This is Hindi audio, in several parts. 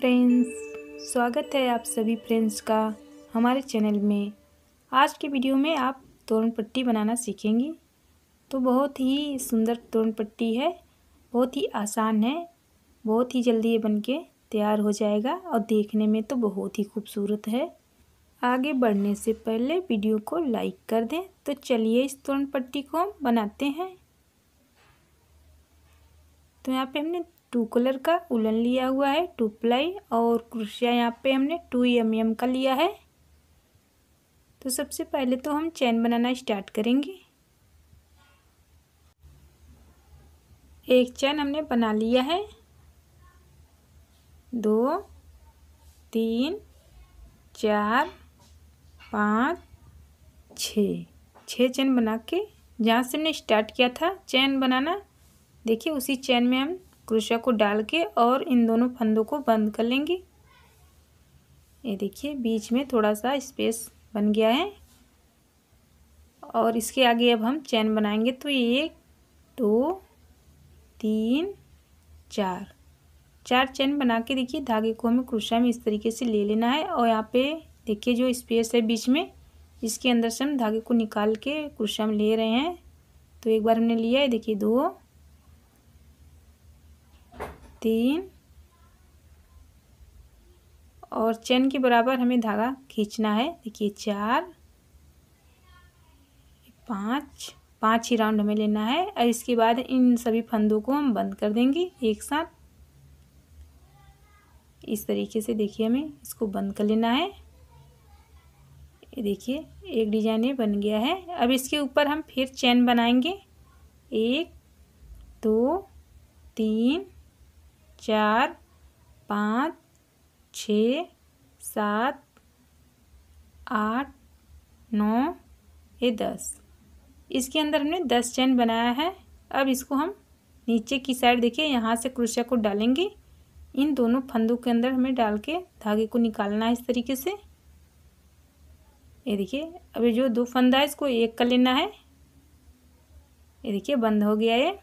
फ्रेंड्स स्वागत है आप सभी फ्रेंड्स का हमारे चैनल में आज के वीडियो में आप तोरण पट्टी बनाना सीखेंगी तो बहुत ही सुंदर तोरण पट्टी है बहुत ही आसान है बहुत ही जल्दी ये बन के तैयार हो जाएगा और देखने में तो बहुत ही खूबसूरत है आगे बढ़ने से पहले वीडियो को लाइक कर दें तो चलिए इस तोरण पट्टी को हम बनाते हैं तो यहाँ पे हमने टू कलर का उलन लिया हुआ है टू प्लाई और क्रोशिया यहाँ पे हमने टू एम एम का लिया है तो सबसे पहले तो हम चैन बनाना स्टार्ट करेंगे एक चैन हमने बना लिया है दो तीन चार पाँच छः छः चैन बना के जहाँ से हमने स्टार्ट किया था चैन बनाना देखिए उसी चैन में हम क्रोशिया को डाल के और इन दोनों फंदों को बंद कर लेंगे ये देखिए बीच में थोड़ा सा स्पेस बन गया है और इसके आगे अब हम चैन बनाएंगे तो एक दो तीन चार चार चैन बना के देखिए धागे को हमें क्रोशिया में इस तरीके से ले लेना है और यहाँ पे देखिए जो स्पेस है बीच में इसके अंदर से हम धागे को निकाल के क्रोशिया में ले रहे हैं तो एक बार हमने लिया है देखिए दो तीन और चेन के बराबर हमें धागा खींचना है देखिए चार पाँच पाँच ही राउंड हमें लेना है और इसके बाद इन सभी फंदों को हम बंद कर देंगे एक साथ इस तरीके से देखिए हमें इसको बंद कर लेना है ये देखिए एक डिजाइन ये बन गया है अब इसके ऊपर हम फिर चैन बनाएंगे एक दो तीन चार पाँच छ सात आठ नौ ये दस इसके अंदर हमने दस चैन बनाया है अब इसको हम नीचे की साइड देखिए यहाँ से क्रोशिया को डालेंगे इन दोनों फंदों के अंदर हमें डाल के धागे को निकालना है इस तरीके से ये देखिए अभी जो दो फंदा है इसको एक कर लेना है ये देखिए बंद हो गया है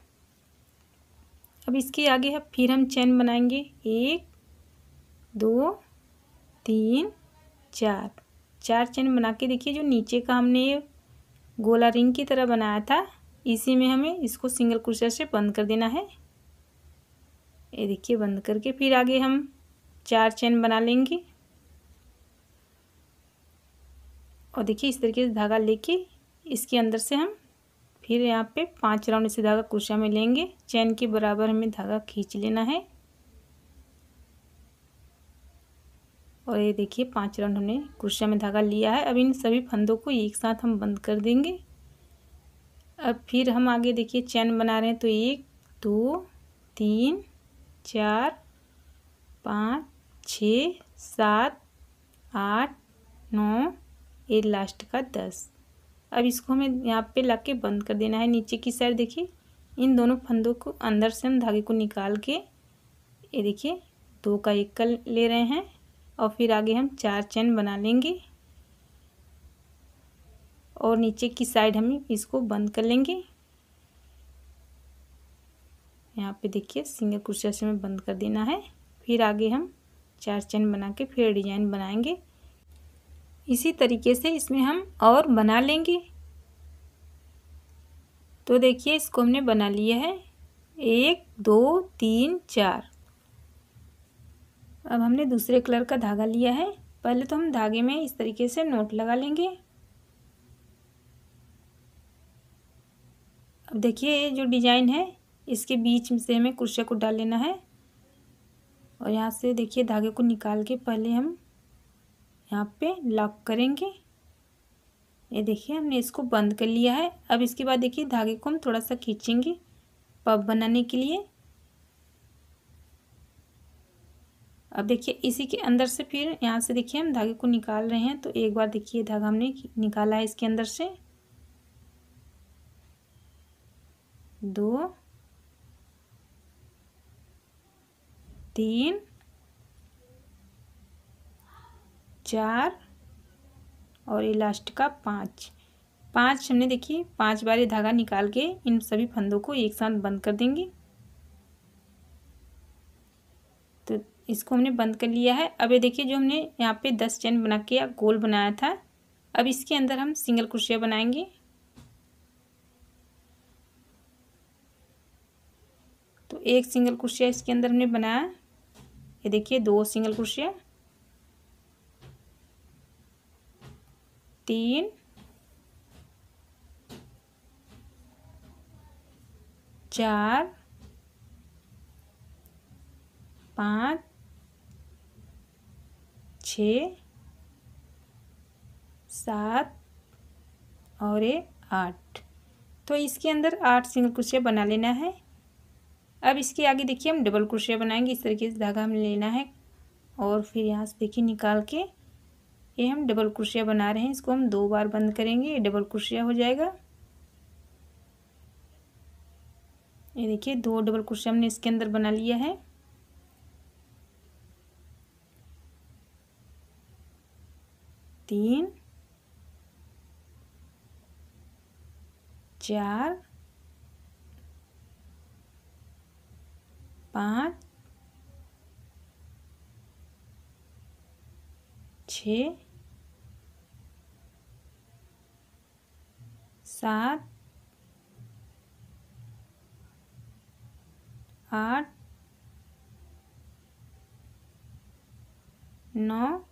अब इसके आगे है फिर हम चैन बनाएंगे एक दो तीन चार चार चैन बना के देखिए जो नीचे का हमने गोला रिंग की तरह बनाया था इसी में हमें इसको सिंगल क्रोशिया से बंद कर देना है ये देखिए बंद करके फिर आगे हम चार चैन बना लेंगे और देखिए इस तरीके से धागा लेके इसके अंदर से हम फिर यहाँ पे पांच राउंड इसे धागा कुर्सा में लेंगे चैन के बराबर हमें धागा खींच लेना है और ये देखिए पांच राउंड हमने कुर्सा में धागा लिया है अब इन सभी फंदों को एक साथ हम बंद कर देंगे अब फिर हम आगे देखिए चैन बना रहे हैं तो एक दो तीन चार पाँच छ सात आठ नौ ये लास्ट का दस अब इसको हमें यहाँ पे ला के बंद कर देना है नीचे की साइड देखिए इन दोनों फंदों को अंदर से हम धागे को निकाल के ये देखिए दो का एक कल ले रहे हैं और फिर आगे हम चार चैन बना लेंगे और नीचे की साइड हम इसको बंद कर लेंगे यहाँ पे देखिए सिंगल क्रोशिया से हमें बंद कर देना है फिर आगे हम चार चैन बना के फिर डिजाइन बनाएंगे इसी तरीके से इसमें हम और बना लेंगे तो देखिए इसको हमने बना लिया है एक दो तीन चार अब हमने दूसरे कलर का धागा लिया है पहले तो हम धागे में इस तरीके से नोट लगा लेंगे अब देखिए ये जो डिज़ाइन है इसके बीच में से हमें कुर्सिया को डाल लेना है और यहाँ से देखिए धागे को निकाल के पहले हम यहाँ पे लॉक करेंगे ये देखिए हमने इसको बंद कर लिया है अब इसके बाद देखिए धागे को हम थोड़ा सा खींचेंगे पब बनाने के लिए अब देखिए इसी के अंदर से फिर यहाँ से देखिए हम धागे को निकाल रहे हैं तो एक बार देखिए धागा हमने निकाला है इसके अंदर से दो तीन चार और लास्ट का पाँच पाँच हमने देखिए पाँच बार ये धागा निकाल के इन सभी फंदों को एक साथ बंद कर देंगे तो इसको हमने बंद कर लिया है अब ये देखिए जो हमने यहाँ पे दस चैन बना के या गोल बनाया था अब इसके अंदर हम सिंगल क्रोशिया बनाएंगे तो एक सिंगल क्रोशिया इसके अंदर हमने बनाया ये देखिए दो सिंगल क्रोशिया तीन चार पाँच छ सात और एक आठ तो इसके अंदर आठ सिंगल क्रोशिया बना लेना है अब इसके आगे देखिए हम डबल क्रोशिया बनाएंगे इस तरीके से धागा हमें लेना है और फिर यहाँ से देखिए निकाल के ये हम डबल क्रोशिया बना रहे हैं इसको हम दो बार बंद करेंगे ये डबल क्रोशिया हो जाएगा ये देखिए दो डबल क्रोशिया हमने इसके अंदर बना लिया है तीन चार पाँच छ सात आठ नौ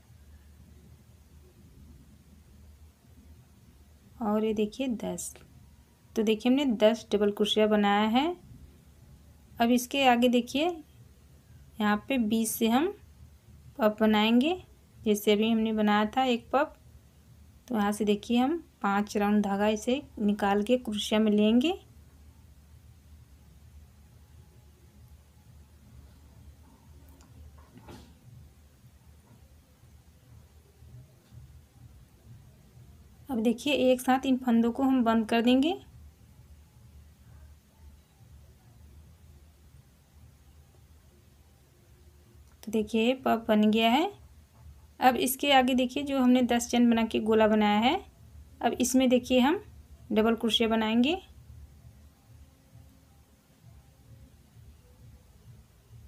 और ये देखिए दस तो देखिए हमने दस डबल कुर्सिया बनाया है अब इसके आगे देखिए यहाँ पे बीस से हम अब बनाएंगे जैसे अभी हमने बनाया था एक पप तो यहाँ से देखिए हम पांच राउंड धागा इसे निकाल के क्रोशिया में लेंगे अब देखिए एक साथ इन फंदों को हम बंद कर देंगे तो देखिए पप बन गया है अब इसके आगे देखिए जो हमने दस चैन बना के गोला बनाया है अब इसमें देखिए हम डबल क्रोशिया बनाएंगे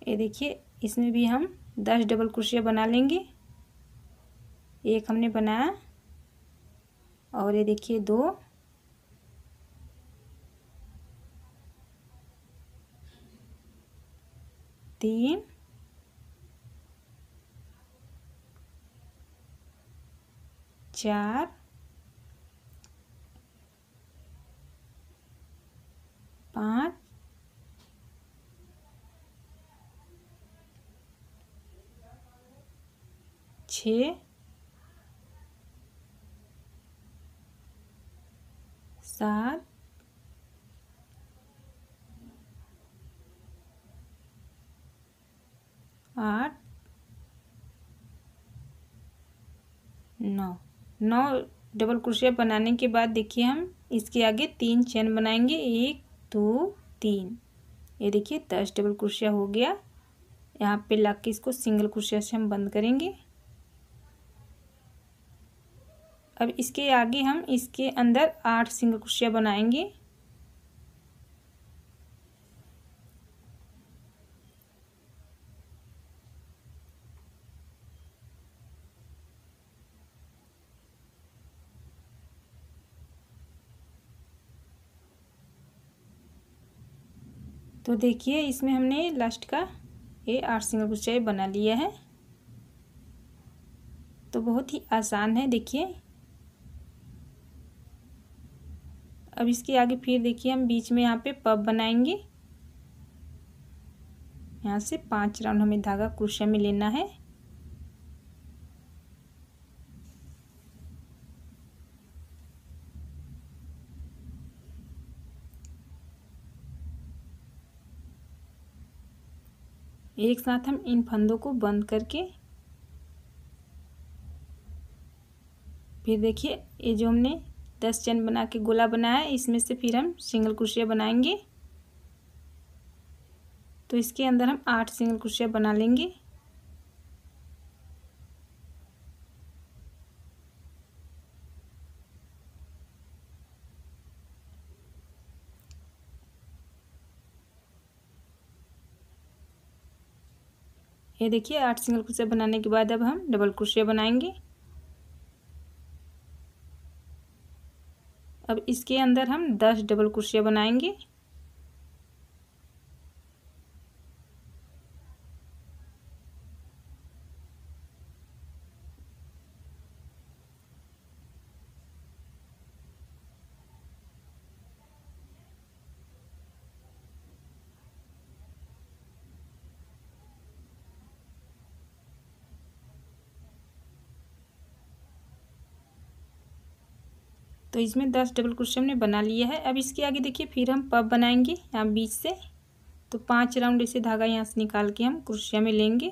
ये देखिए इसमें भी हम दस डबल क्रोशिया बना लेंगे एक हमने बनाया और ये देखिए दो तीन चार पाँच छ सात आठ नौ नौ डबल क्रोशिया बनाने के बाद देखिए हम इसके आगे तीन चैन बनाएंगे एक दो तीन ये देखिए दस डबल क्रोशिया हो गया यहाँ पे ला के इसको सिंगल क्रोशिया से हम बंद करेंगे अब इसके आगे हम इसके अंदर आठ सिंगल क्रोशिया बनाएंगे तो देखिए इसमें हमने लास्ट का ये आठ सिंगल क्रोशिया बना लिया है तो बहुत ही आसान है देखिए अब इसके आगे फिर देखिए हम बीच में यहाँ पे पब बनाएंगे यहाँ से पांच राउंड हमें धागा क्रोशिया में लेना है एक साथ हम इन फंदों को बंद करके फिर देखिए ये जो हमने दस चैन बना के गोला बनाया है इसमें से फिर हम सिंगल क्रोशिया बनाएंगे तो इसके अंदर हम आठ सिंगल क्रोशिया बना लेंगे ये देखिए आठ सिंगल क्रोशिया बनाने के बाद अब हम डबल क्रोशिया बनाएंगे अब इसके अंदर हम दस डबल क्रोशिया बनाएंगे तो इसमें दस डबल क्रोशिया हमने बना लिया है अब इसके आगे देखिए फिर हम पब बनाएंगे यहाँ बीच से तो पांच राउंड इसे धागा यहाँ से निकाल के हम क्रोशिया में लेंगे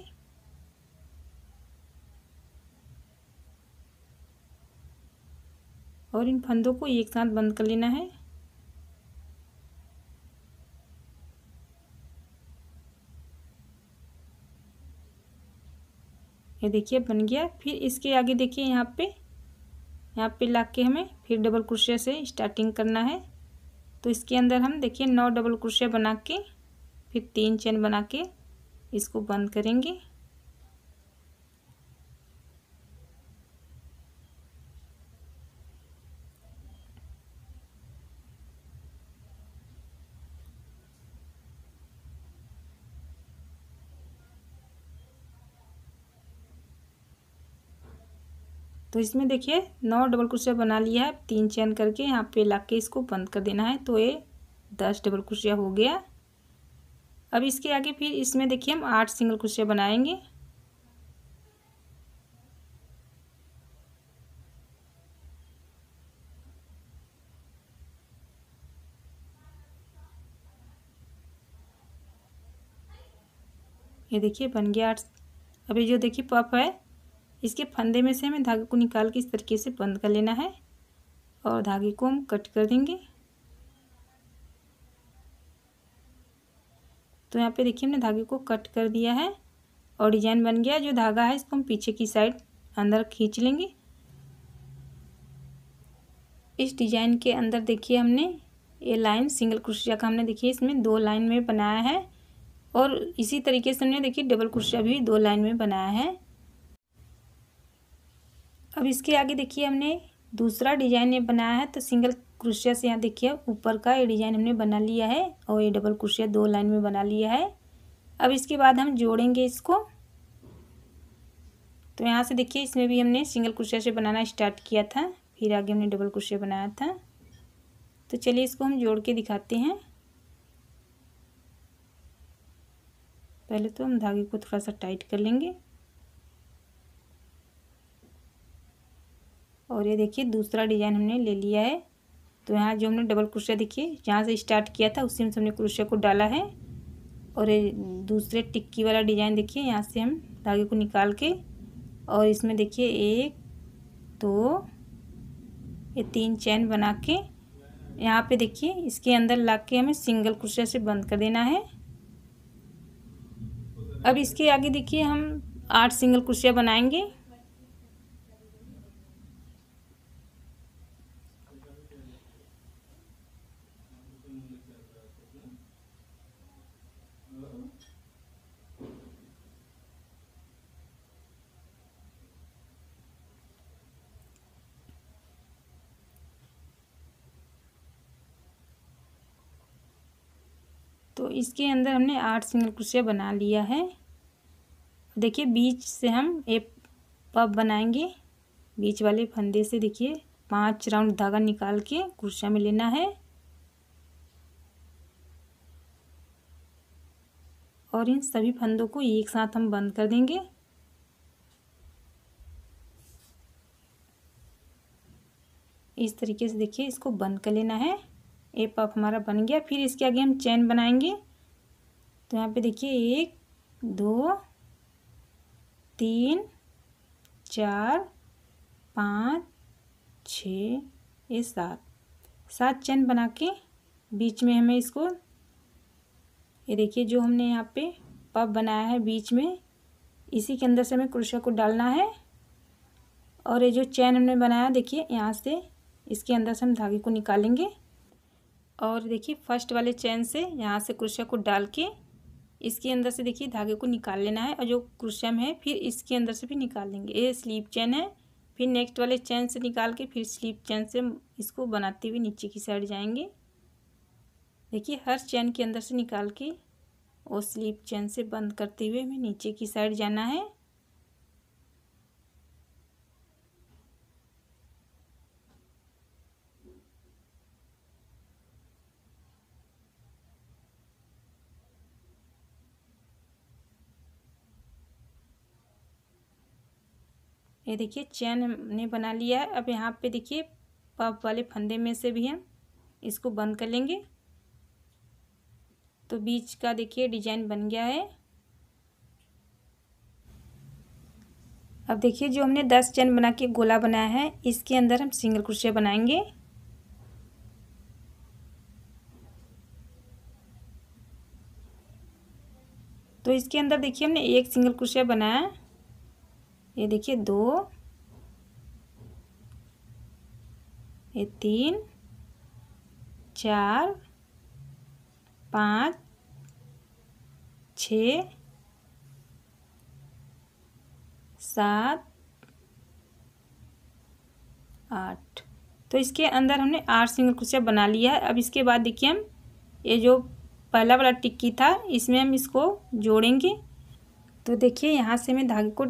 और इन फंदों को एक साथ बंद कर लेना है ये देखिए बन गया फिर इसके आगे देखिए यहाँ पे यहाँ पे ला के हमें फिर डबल क्रोशिया से स्टार्टिंग करना है तो इसके अंदर हम देखिए नौ डबल क्रोशिया बना के फिर तीन चेन बना के इसको बंद करेंगे तो इसमें देखिए नौ डबल क्रोशिया बना लिया है तीन चैन करके यहाँ पे ला के इसको बंद कर देना है तो ये दस डबल क्रोशिया हो गया अब इसके आगे फिर इसमें देखिए हम आठ सिंगल क्रोशिया बनाएंगे ये देखिए बन गया आठ अब ये जो देखिए पफ है इसके फंदे में से हमें धागे को निकाल के इस तरीके से बंद कर लेना है और धागे को हम कट कर देंगे तो यहाँ पे देखिए हमने धागे को कट कर दिया है और डिजाइन बन गया जो धागा है इसको हम पीछे की साइड अंदर खींच लेंगे इस डिजाइन के अंदर देखिए हमने ये लाइन सिंगल क्रोशिया का हमने देखिए इसमें दो लाइन में बनाया है और इसी तरीके से हमने देखिए डबल क्रोशिया भी दो लाइन में बनाया है अब इसके आगे देखिए हमने दूसरा डिजाइन ये बनाया है तो सिंगल क्रोशिया से यहाँ देखिए ऊपर का ये डिजाइन हमने बना लिया है और ये डबल क्रोशिया दो लाइन में बना लिया है अब इसके बाद हम जोड़ेंगे इसको तो यहाँ से देखिए इसमें भी हमने सिंगल क्रोशिया से बनाना स्टार्ट किया था फिर आगे हमने डबल क्रोशिया बनाया था तो चलिए इसको हम जोड़ के दिखाते हैं पहले तो हम धागे को थोड़ा सा टाइट कर लेंगे और ये देखिए दूसरा डिजाइन हमने ले लिया है तो यहाँ जो हमने डबल क्रोशिया देखिए जहाँ से स्टार्ट किया था उसी में से हमने क्रोशिया को डाला है और ये दूसरे टिक्की वाला डिजाइन देखिए यहाँ से हम धागे को निकाल के और इसमें देखिए एक दो तो, ये तीन चैन बना के यहाँ पे देखिए इसके अंदर ला के हमें सिंगल क्रोशिया से बंद कर देना है अब इसके आगे देखिए हम आठ सिंगल क्रोशिया बनाएंगे इसके अंदर हमने आठ सिंगल क्रोशिया बना लिया है देखिए बीच से हम एक पब बनाएंगे बीच वाले फंदे से देखिए पांच राउंड धागा निकाल के क्रोशिया में लेना है और इन सभी फंदों को एक साथ हम बंद कर देंगे इस तरीके से देखिए इसको बंद कर लेना है ये पफ हमारा बन गया फिर इसके आगे हम चैन बनाएंगे तो यहाँ पे देखिए एक दो तीन चार पाँच छ ये सात सात चैन बना के बीच में हमें इसको ये देखिए जो हमने यहाँ पे पप बनाया है बीच में इसी के अंदर से हमें क्रोशिया को डालना है और ये जो चैन हमने बनाया देखिए यहाँ से इसके अंदर से हम धागे को निकालेंगे और देखिए फर्स्ट वाले चैन से यहाँ से क्रोशिया को डाल के इसके अंदर से देखिए धागे को निकाल लेना है और जो में है फिर इसके अंदर से भी निकाल लेंगे ये स्लीप चैन है फिर नेक्स्ट वाले चैन से निकाल के फिर स्लीप चैन से इसको बनाते हुए नीचे की साइड जाएंगे देखिए हर चैन के अंदर से निकाल के और स्लीप चैन से बंद करते हुए हमें नीचे की साइड जाना है ये देखिए चैन हमने बना लिया है अब यहाँ पे देखिए पप वाले फंदे में से भी हम इसको बंद कर लेंगे तो बीच का देखिए डिजाइन बन गया है अब देखिए जो हमने दस चैन बना के गोला बनाया है इसके अंदर हम सिंगल क्रोशिया बनाएंगे तो इसके अंदर देखिए हमने एक सिंगल क्रोशिया बनाया ये देखिए दो ये तीन चार पाँच छ सात आठ तो इसके अंदर हमने आठ सिंगल क्रोशिया बना लिया है अब इसके बाद देखिए हम ये जो पहला वाला टिक्की था इसमें हम इसको जोड़ेंगे तो देखिए यहाँ से मैं धागे को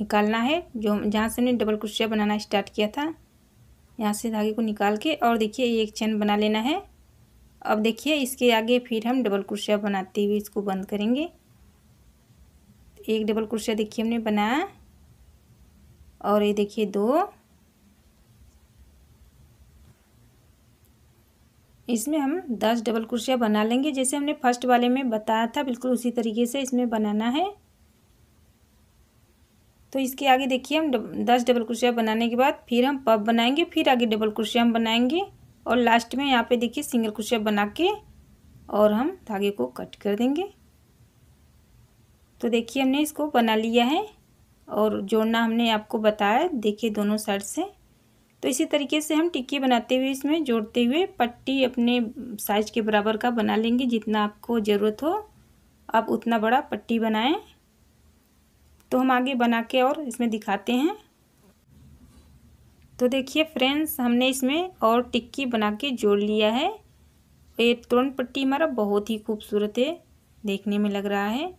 निकालना है जो जहाँ से हमने डबल क्रोशिया बनाना स्टार्ट किया था यहाँ से धागे को निकाल के और देखिए एक चैन बना लेना है अब देखिए इसके आगे फिर हम डबल क्रोशिया बनाते हुए इसको बंद करेंगे एक डबल क्रोशिया देखिए हमने बनाया और ये देखिए दो इसमें हम दस डबल क्रोशिया बना लेंगे जैसे हमने फर्स्ट वाले में बताया था बिल्कुल उसी तरीके से इसमें बनाना है तो इसके आगे देखिए हम दस डबल क्रोशिया बनाने के बाद फिर हम पब बनाएंगे फिर आगे डबल क्रोशिया हम बनाएंगे और लास्ट में यहाँ पे देखिए सिंगल क्रोशिया बना के और हम धागे को कट कर देंगे तो देखिए हमने इसको बना लिया है और जोड़ना हमने आपको बताया देखिए दोनों साइड से तो इसी तरीके से हम टिक्की बनाते हुए इसमें जोड़ते हुए पट्टी अपने साइज के बराबर का बना लेंगे जितना आपको ज़रूरत हो आप उतना बड़ा पट्टी बनाएँ तो हम आगे बना के और इसमें दिखाते हैं तो देखिए फ्रेंड्स हमने इसमें और टिक्की बना के जोड़ लिया है ये तुरंत पट्टी हमारा बहुत ही खूबसूरत है देखने में लग रहा है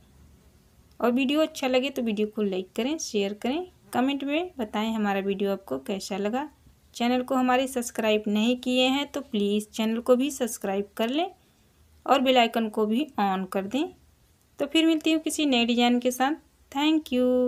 और वीडियो अच्छा लगे तो वीडियो को लाइक करें शेयर करें कमेंट में बताएं हमारा वीडियो आपको कैसा लगा चैनल को हमारे सब्सक्राइब नहीं किए हैं तो प्लीज़ चैनल को भी सब्सक्राइब कर लें और बेल आइकन को भी ऑन कर दें तो फिर मिलती हूँ किसी नए डिज़ाइन के साथ Thank you.